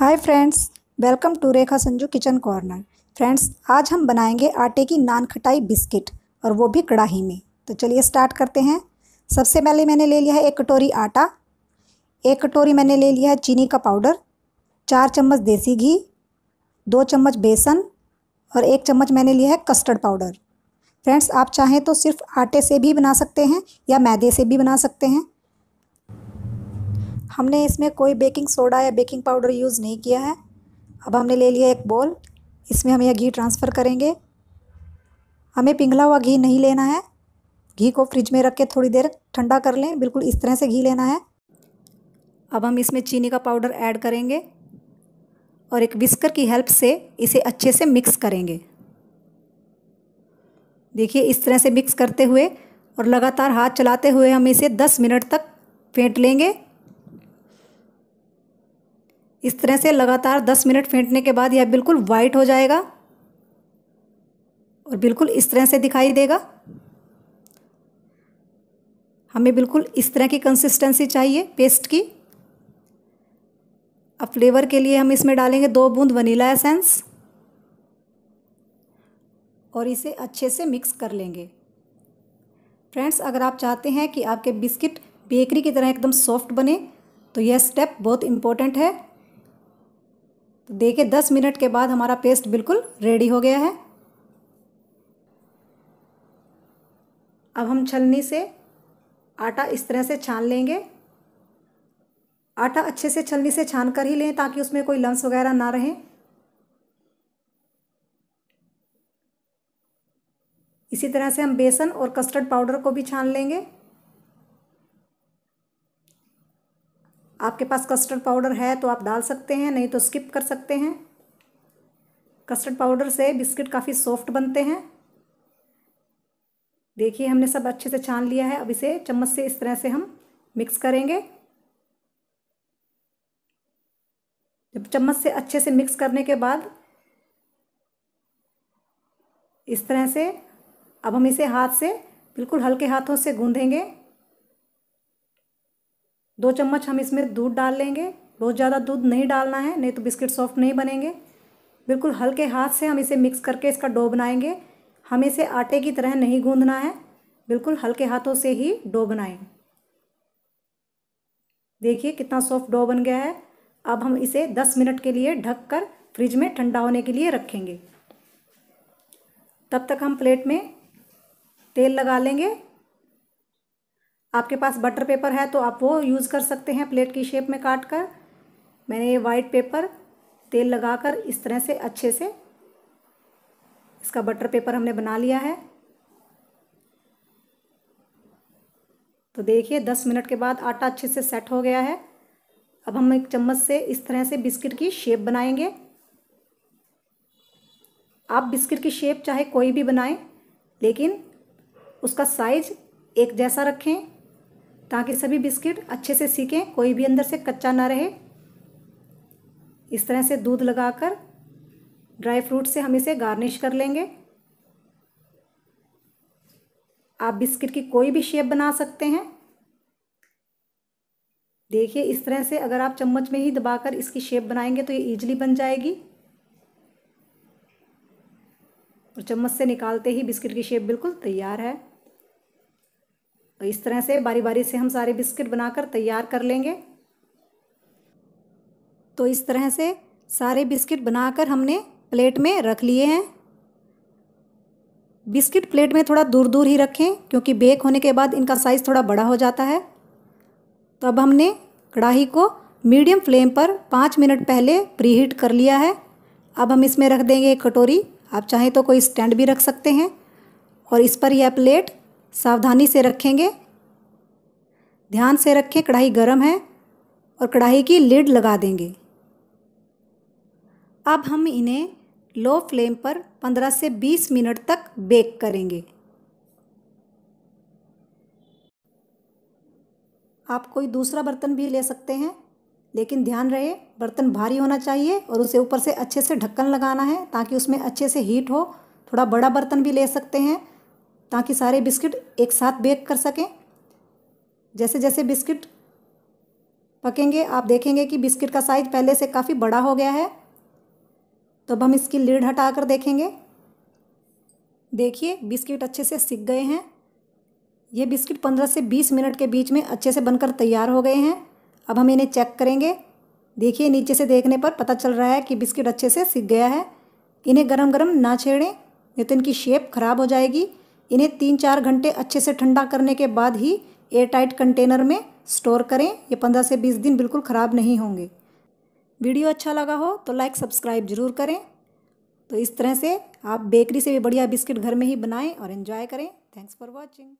hi friends welcome to Rekha Sanju kitchen corner friends आज हम बनाएंगे आटे की नान खटाई बिस्किट और वो भी कढ़ाई में तो चलिए स्टार्ट करते हैं सबसे पहले मैंने ले लिया है एक कटोरी आटा एक कटोरी मैंने ले लिया है चीनी का पाउडर चार चम्मच देसी घी दो चम्मच बेसन और एक चम्मच मैंने लिया है कस्टर्ड पाउडर फ्रेंड्स आप चाहें तो सिर्फ आटे से भी बना सकते हैं या मैदे से भी बना सकते हैं हमने इसमें कोई बेकिंग सोडा या बेकिंग पाउडर यूज़ नहीं किया है अब हमने ले लिया एक बोल इसमें हम यह घी ट्रांसफ़र करेंगे हमें पिघला हुआ घी नहीं लेना है घी को फ्रिज में रख के थोड़ी देर ठंडा कर लें बिल्कुल इस तरह से घी लेना है अब हम इसमें चीनी का पाउडर ऐड करेंगे और एक विस्कर की हेल्प से इसे अच्छे से मिक्स करेंगे देखिए इस तरह से मिक्स करते हुए और लगातार हाथ चलाते हुए हम इसे 10 मिनट तक फेंट लेंगे इस तरह से लगातार दस मिनट फेंटने के बाद यह बिल्कुल वाइट हो जाएगा और बिल्कुल इस तरह से दिखाई देगा हमें बिल्कुल इस तरह की कंसिस्टेंसी चाहिए पेस्ट की अब फ्लेवर के लिए हम इसमें डालेंगे दो बूंद वनीला एसेंस और इसे अच्छे से मिक्स कर लेंगे फ्रेंड्स अगर आप चाहते हैं कि आपके बिस्किट बेकरी की तरह एकदम सॉफ्ट बने तो यह स्टेप बहुत इम्पोर्टेंट है तो देखिए दस मिनट के बाद हमारा पेस्ट बिल्कुल रेडी हो गया है अब हम छलनी से आटा इस तरह से छान लेंगे आटा अच्छे से छलनी से छान कर ही लें ताकि उसमें कोई लम्स वगैरह ना रहें इसी तरह से हम बेसन और कस्टर्ड पाउडर को भी छान लेंगे आपके पास कस्टर्ड पाउडर है तो आप डाल सकते हैं नहीं तो स्किप कर सकते हैं कस्टर्ड पाउडर से बिस्किट काफ़ी सॉफ्ट बनते हैं देखिए हमने सब अच्छे से छान लिया है अब इसे चम्मच से इस तरह से हम मिक्स करेंगे जब चम्मच से अच्छे से मिक्स करने के बाद इस तरह से अब हम इसे हाथ से बिल्कुल हल्के हाथों से गूंधेंगे दो चम्मच हम इसमें दूध डाल लेंगे बहुत ज़्यादा दूध नहीं डालना है नहीं तो बिस्किट सॉफ्ट नहीं बनेंगे बिल्कुल हल्के हाथ से हम इसे मिक्स करके इसका डो बनाएंगे हमें इसे आटे की तरह नहीं गूंदना है बिल्कुल हल्के हाथों से ही डो बनाएं देखिए कितना सॉफ्ट डो बन गया है अब हम इसे दस मिनट के लिए ढक कर फ्रिज में ठंडा होने के लिए रखेंगे तब तक हम प्लेट में तेल लगा लेंगे आपके पास बटर पेपर है तो आप वो यूज़ कर सकते हैं प्लेट की शेप में काट कर मैंने ये वाइट पेपर तेल लगाकर इस तरह से अच्छे से इसका बटर पेपर हमने बना लिया है तो देखिए दस मिनट के बाद आटा अच्छे से सेट हो गया है अब हम एक चम्मच से इस तरह से बिस्किट की शेप बनाएंगे आप बिस्किट की शेप चाहे कोई भी बनाएं लेकिन उसका साइज एक जैसा रखें ताकि सभी बिस्किट अच्छे से सीखें कोई भी अंदर से कच्चा ना रहे इस तरह से दूध लगाकर ड्राई फ्रूट से हम इसे गार्निश कर लेंगे आप बिस्किट की कोई भी शेप बना सकते हैं देखिए इस तरह से अगर आप चम्मच में ही दबाकर इसकी शेप बनाएंगे तो ये ईजिली बन जाएगी और चम्मच से निकालते ही बिस्किट की शेप बिल्कुल तैयार है तो इस तरह से बारी बारी से हम सारे बिस्किट बनाकर तैयार कर लेंगे तो इस तरह से सारे बिस्किट बनाकर हमने प्लेट में रख लिए हैं बिस्किट प्लेट में थोड़ा दूर दूर ही रखें क्योंकि बेक होने के बाद इनका साइज़ थोड़ा बड़ा हो जाता है तो अब हमने कढ़ाई को मीडियम फ्लेम पर पाँच मिनट पहले प्री हीट कर लिया है अब हम इसमें रख देंगे एक कटोरी आप चाहें तो कोई स्टैंड भी रख सकते हैं और इस पर यह प्लेट सावधानी से रखेंगे ध्यान से रखें कढ़ाई गर्म है और कढ़ाई की लिड लगा देंगे अब हम इन्हें लो फ्लेम पर 15 से 20 मिनट तक बेक करेंगे आप कोई दूसरा बर्तन भी ले सकते हैं लेकिन ध्यान रहे बर्तन भारी होना चाहिए और उसे ऊपर से अच्छे से ढक्कन लगाना है ताकि उसमें अच्छे से हीट हो थोड़ा बड़ा बर्तन भी ले सकते हैं ताकि सारे बिस्किट एक साथ बेक कर सकें जैसे जैसे बिस्किट पकेंगे आप देखेंगे कि बिस्किट का साइज पहले से काफ़ी बड़ा हो गया है तो अब हम इसकी लीड हटा कर देखेंगे देखिए बिस्किट अच्छे से सिक गए हैं ये बिस्किट पंद्रह से बीस मिनट के बीच में अच्छे से बनकर तैयार हो गए हैं अब हम इन्हें चेक करेंगे देखिए नीचे से देखने पर पता चल रहा है कि बिस्किट अच्छे से सिक गया है इन्हें गरम गरम ना छेड़ें नहीं तो इनकी शेप ख़राब हो जाएगी इन्हें तीन चार घंटे अच्छे से ठंडा करने के बाद ही एयर टाइट कंटेनर में स्टोर करें ये पंद्रह से बीस दिन बिल्कुल ख़राब नहीं होंगे वीडियो अच्छा लगा हो तो लाइक सब्सक्राइब ज़रूर करें तो इस तरह से आप बेकरी से भी बढ़िया बिस्किट घर में ही बनाएं और इन्जॉय करें थैंक्स फॉर वॉचिंग